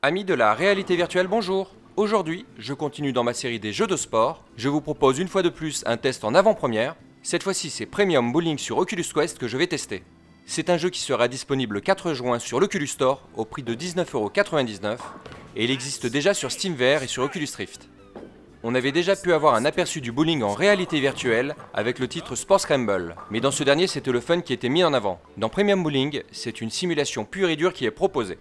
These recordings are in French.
Amis de la réalité virtuelle, bonjour Aujourd'hui, je continue dans ma série des jeux de sport. Je vous propose une fois de plus un test en avant-première. Cette fois-ci, c'est Premium Bowling sur Oculus Quest que je vais tester. C'est un jeu qui sera disponible 4 juin sur l'Oculus Store au prix de 19,99€ et il existe déjà sur SteamVR et sur Oculus Rift. On avait déjà pu avoir un aperçu du bowling en réalité virtuelle avec le titre Sports Scramble, mais dans ce dernier c'était le fun qui était mis en avant. Dans Premium Bowling, c'est une simulation pure et dure qui est proposée.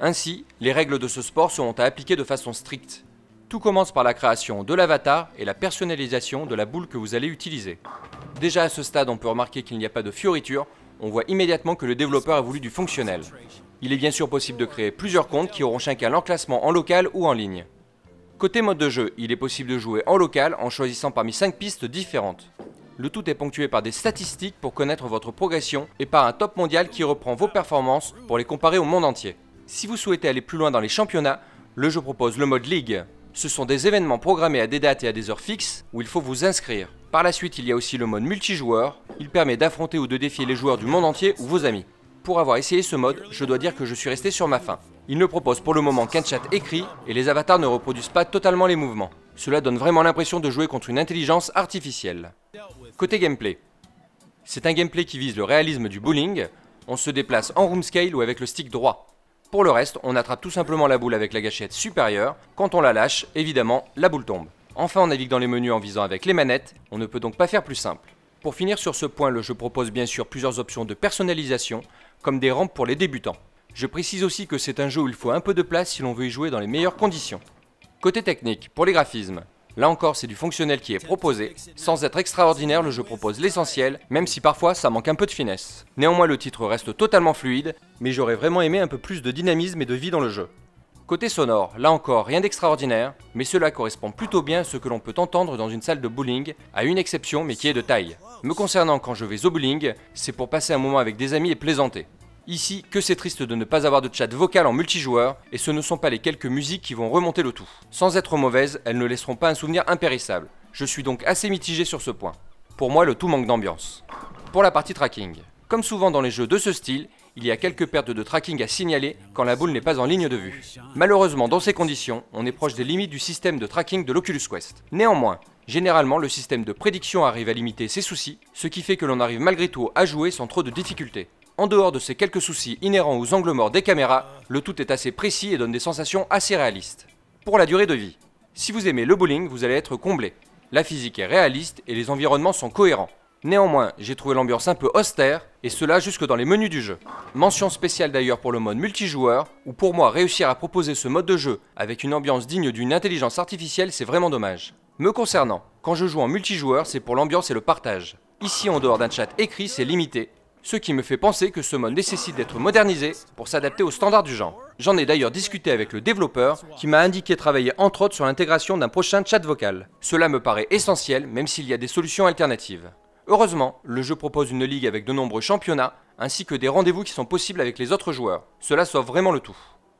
Ainsi, les règles de ce sport seront à appliquer de façon stricte. Tout commence par la création de l'avatar et la personnalisation de la boule que vous allez utiliser. Déjà à ce stade, on peut remarquer qu'il n'y a pas de fioriture, on voit immédiatement que le développeur a voulu du fonctionnel. Il est bien sûr possible de créer plusieurs comptes qui auront chacun l'enclassement en local ou en ligne. Côté mode de jeu, il est possible de jouer en local en choisissant parmi 5 pistes différentes. Le tout est ponctué par des statistiques pour connaître votre progression et par un top mondial qui reprend vos performances pour les comparer au monde entier. Si vous souhaitez aller plus loin dans les championnats, le jeu propose le mode League. Ce sont des événements programmés à des dates et à des heures fixes où il faut vous inscrire. Par la suite, il y a aussi le mode multijoueur. Il permet d'affronter ou de défier les joueurs du monde entier ou vos amis. Pour avoir essayé ce mode, je dois dire que je suis resté sur ma faim. Il ne propose pour le moment qu'un chat écrit et les avatars ne reproduisent pas totalement les mouvements. Cela donne vraiment l'impression de jouer contre une intelligence artificielle. Côté gameplay, c'est un gameplay qui vise le réalisme du bowling. On se déplace en room scale ou avec le stick droit. Pour le reste, on attrape tout simplement la boule avec la gâchette supérieure. Quand on la lâche, évidemment, la boule tombe. Enfin, on navigue dans les menus en visant avec les manettes, on ne peut donc pas faire plus simple. Pour finir sur ce point, le jeu propose bien sûr plusieurs options de personnalisation, comme des rampes pour les débutants. Je précise aussi que c'est un jeu où il faut un peu de place si l'on veut y jouer dans les meilleures conditions. Côté technique, pour les graphismes, Là encore, c'est du fonctionnel qui est proposé. Sans être extraordinaire, le jeu propose l'essentiel, même si parfois ça manque un peu de finesse. Néanmoins, le titre reste totalement fluide, mais j'aurais vraiment aimé un peu plus de dynamisme et de vie dans le jeu. Côté sonore, là encore rien d'extraordinaire, mais cela correspond plutôt bien à ce que l'on peut entendre dans une salle de bowling, à une exception mais qui est de taille. Me concernant quand je vais au bowling, c'est pour passer un moment avec des amis et plaisanter. Ici, que c'est triste de ne pas avoir de chat vocal en multijoueur, et ce ne sont pas les quelques musiques qui vont remonter le tout. Sans être mauvaises, elles ne laisseront pas un souvenir impérissable. Je suis donc assez mitigé sur ce point. Pour moi, le tout manque d'ambiance. Pour la partie tracking. Comme souvent dans les jeux de ce style, il y a quelques pertes de tracking à signaler quand la boule n'est pas en ligne de vue. Malheureusement, dans ces conditions, on est proche des limites du système de tracking de l'Oculus Quest. Néanmoins, généralement, le système de prédiction arrive à limiter ces soucis, ce qui fait que l'on arrive malgré tout à jouer sans trop de difficultés. En dehors de ces quelques soucis inhérents aux angles morts des caméras, le tout est assez précis et donne des sensations assez réalistes. Pour la durée de vie, si vous aimez le bowling, vous allez être comblé. La physique est réaliste et les environnements sont cohérents. Néanmoins, j'ai trouvé l'ambiance un peu austère, et cela jusque dans les menus du jeu. Mention spéciale d'ailleurs pour le mode multijoueur, où pour moi réussir à proposer ce mode de jeu avec une ambiance digne d'une intelligence artificielle, c'est vraiment dommage. Me concernant, quand je joue en multijoueur, c'est pour l'ambiance et le partage. Ici, en dehors d'un chat écrit, c'est limité, ce qui me fait penser que ce mode nécessite d'être modernisé pour s'adapter aux standards du genre. J'en ai d'ailleurs discuté avec le développeur qui m'a indiqué travailler entre autres sur l'intégration d'un prochain chat vocal. Cela me paraît essentiel même s'il y a des solutions alternatives. Heureusement, le jeu propose une ligue avec de nombreux championnats ainsi que des rendez-vous qui sont possibles avec les autres joueurs. Cela soit vraiment le tout.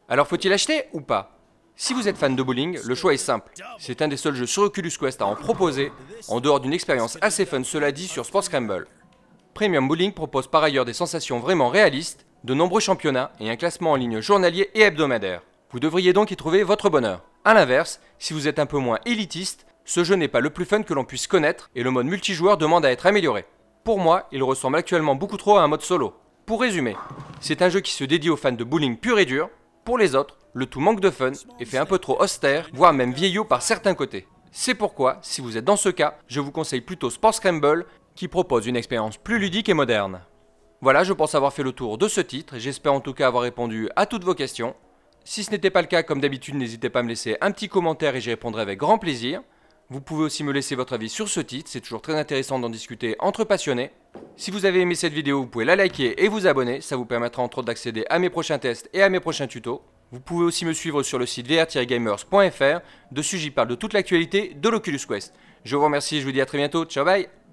Alors faut-il acheter ou pas si vous êtes fan de bowling, le choix est simple. C'est un des seuls jeux sur Oculus Quest à en proposer, en dehors d'une expérience assez fun cela dit sur Sports Premium Bowling propose par ailleurs des sensations vraiment réalistes, de nombreux championnats et un classement en ligne journalier et hebdomadaire. Vous devriez donc y trouver votre bonheur. A l'inverse, si vous êtes un peu moins élitiste, ce jeu n'est pas le plus fun que l'on puisse connaître et le mode multijoueur demande à être amélioré. Pour moi, il ressemble actuellement beaucoup trop à un mode solo. Pour résumer, c'est un jeu qui se dédie aux fans de bowling pur et dur. Pour les autres, le tout manque de fun et fait un peu trop austère, voire même vieillot par certains côtés. C'est pourquoi, si vous êtes dans ce cas, je vous conseille plutôt Sport Scramble qui propose une expérience plus ludique et moderne. Voilà, je pense avoir fait le tour de ce titre, j'espère en tout cas avoir répondu à toutes vos questions. Si ce n'était pas le cas, comme d'habitude, n'hésitez pas à me laisser un petit commentaire et j'y répondrai avec grand plaisir. Vous pouvez aussi me laisser votre avis sur ce titre, c'est toujours très intéressant d'en discuter entre passionnés. Si vous avez aimé cette vidéo, vous pouvez la liker et vous abonner, ça vous permettra entre autres d'accéder à mes prochains tests et à mes prochains tutos. Vous pouvez aussi me suivre sur le site vr-gamers.fr. Dessus, j'y parle de toute l'actualité de l'Oculus Quest. Je vous remercie, je vous dis à très bientôt. Ciao, bye